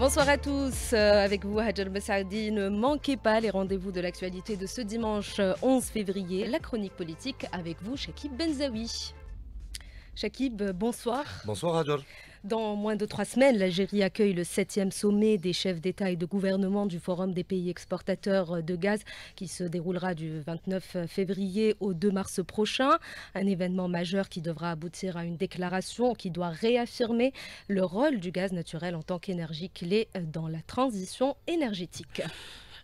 Bonsoir à tous. Euh, avec vous, Hajjal Bessardi. Ne manquez pas les rendez-vous de l'actualité de ce dimanche 11 euh, février. La chronique politique avec vous, Shakib Benzaoui. Shakib, euh, bonsoir. Bonsoir, Adjol. Dans moins de trois semaines, l'Algérie accueille le septième sommet des chefs d'État et de gouvernement du Forum des pays exportateurs de gaz qui se déroulera du 29 février au 2 mars prochain. Un événement majeur qui devra aboutir à une déclaration qui doit réaffirmer le rôle du gaz naturel en tant qu'énergie clé dans la transition énergétique.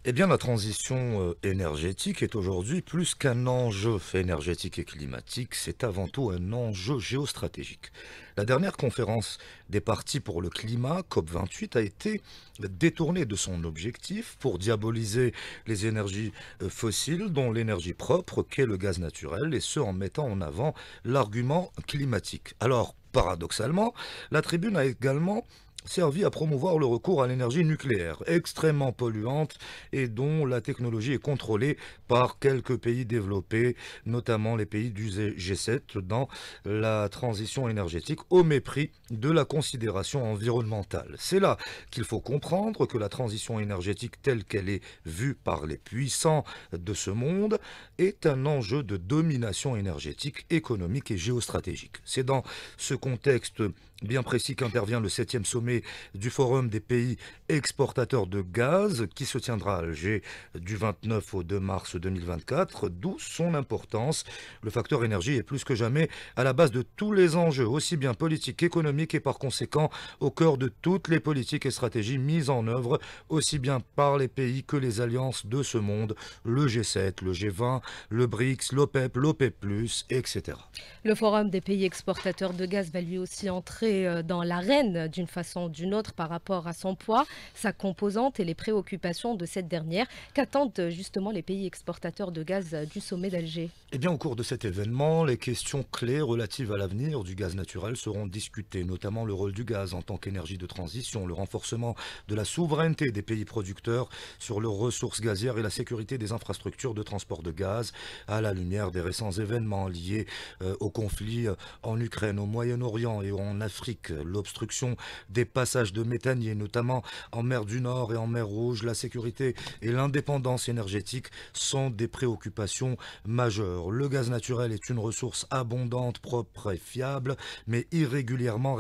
Eh bien, la transition euh, énergétique est aujourd'hui plus qu'un enjeu énergétique et climatique, c'est avant tout un enjeu géostratégique. La dernière conférence des partis pour le climat, COP28, a été détournée de son objectif pour diaboliser les énergies euh, fossiles, dont l'énergie propre qu'est le gaz naturel, et ce en mettant en avant l'argument climatique. Alors, paradoxalement, la tribune a également servi à promouvoir le recours à l'énergie nucléaire, extrêmement polluante et dont la technologie est contrôlée par quelques pays développés, notamment les pays du G7, dans la transition énergétique au mépris de la considération environnementale. C'est là qu'il faut comprendre que la transition énergétique telle qu'elle est vue par les puissants de ce monde est un enjeu de domination énergétique, économique et géostratégique. C'est dans ce contexte bien précis qu'intervient le 7e sommet du Forum des pays exportateurs de gaz qui se tiendra à Alger du 29 au 2 mars 2024, d'où son importance. Le facteur énergie est plus que jamais à la base de tous les enjeux, aussi bien politiques qu'économiques et par conséquent au cœur de toutes les politiques et stratégies mises en œuvre, aussi bien par les pays que les alliances de ce monde, le G7, le G20, le BRICS, l'OPEP, l'OPEP+, etc. Le Forum des pays exportateurs de gaz va lui aussi entrer euh, dans l'arène d'une façon d'une autre par rapport à son poids, sa composante et les préoccupations de cette dernière qu'attendent euh, justement les pays exportateurs de gaz euh, du sommet d'Alger Eh bien, au cours de cet événement, les questions clés relatives à l'avenir du gaz naturel seront discutées, notamment le rôle du gaz en tant qu'énergie de transition, le renforcement de la souveraineté des pays producteurs sur leurs ressources gazières et la sécurité des infrastructures de transport de gaz à la lumière des récents événements liés euh, au conflit en Ukraine, au Moyen-Orient et en Afrique, l'obstruction des Passage de méthaniers, notamment en mer du Nord et en mer Rouge, la sécurité et l'indépendance énergétique sont des préoccupations majeures. Le gaz naturel est une ressource abondante, propre et fiable, mais irrégulièrement,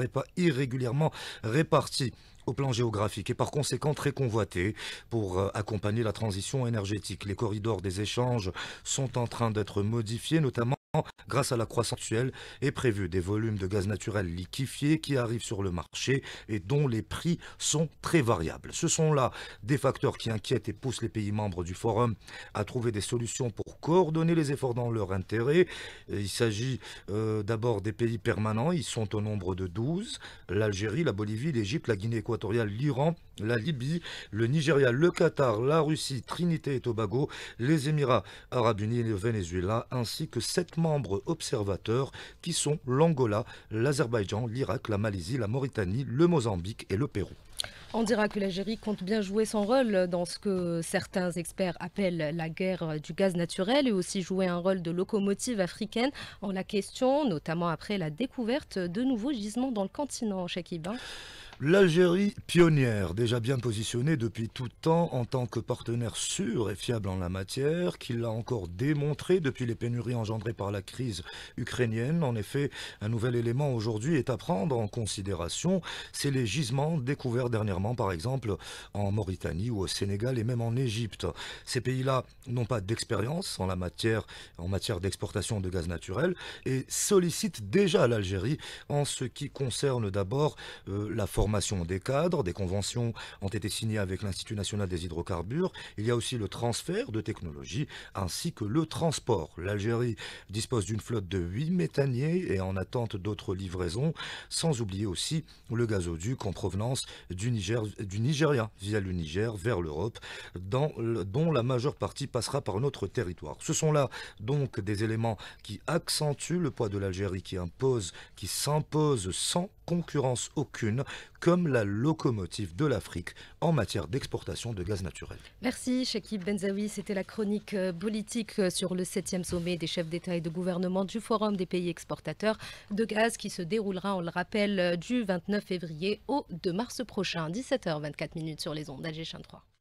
répartie au plan géographique et par conséquent très convoité pour euh, accompagner la transition énergétique. Les corridors des échanges sont en train d'être modifiés, notamment grâce à la croissance actuelle est prévu Des volumes de gaz naturel liquéfié qui arrivent sur le marché et dont les prix sont très variables. Ce sont là des facteurs qui inquiètent et poussent les pays membres du Forum à trouver des solutions pour coordonner les efforts dans leur intérêt. Il s'agit euh, d'abord des pays permanents, ils sont au nombre de 12, l'Algérie, la Bolivie, l'Égypte, la Guinée équatoriale, l'Iran, la Libye, le Nigeria, le Qatar, la Russie, Trinité et Tobago, les Émirats arabes unis et le Venezuela, ainsi que sept membres membres observateurs qui sont l'Angola, l'Azerbaïdjan, l'Irak, la Malaisie, la Mauritanie, le Mozambique et le Pérou. On dira que l'Algérie compte bien jouer son rôle dans ce que certains experts appellent la guerre du gaz naturel et aussi jouer un rôle de locomotive africaine en la question, notamment après la découverte de nouveaux gisements dans le continent, Shakiba. L'Algérie, pionnière, déjà bien positionnée depuis tout temps en tant que partenaire sûr et fiable en la matière, qui l'a encore démontré depuis les pénuries engendrées par la crise ukrainienne. En effet, un nouvel élément aujourd'hui est à prendre en considération, c'est les gisements découverts dernièrement, par exemple, en Mauritanie ou au Sénégal et même en Égypte. Ces pays-là n'ont pas d'expérience en la matière, en matière d'exportation de gaz naturel et sollicitent déjà l'Algérie en ce qui concerne d'abord euh, la formation des cadres, des conventions ont été signées avec l'Institut national des hydrocarbures. Il y a aussi le transfert de technologies ainsi que le transport. L'Algérie dispose d'une flotte de 8 méthaniers et en attente d'autres livraisons, sans oublier aussi le gazoduc en provenance du, Niger, du Nigeria via le Niger vers l'Europe, dont la majeure partie passera par notre territoire. Ce sont là donc des éléments qui accentuent le poids de l'Algérie, qui impose, qui s'impose sans concurrence aucune, comme la locomotive de l'Afrique en matière d'exportation de gaz naturel. Merci Shakib Benzaoui, c'était la chronique euh, politique euh, sur le 7e sommet des chefs d'État et de gouvernement du Forum des pays exportateurs de gaz qui se déroulera, on le rappelle, euh, du 29 février au 2 mars prochain, 17h24 minutes sur les ondes d'Alger 3.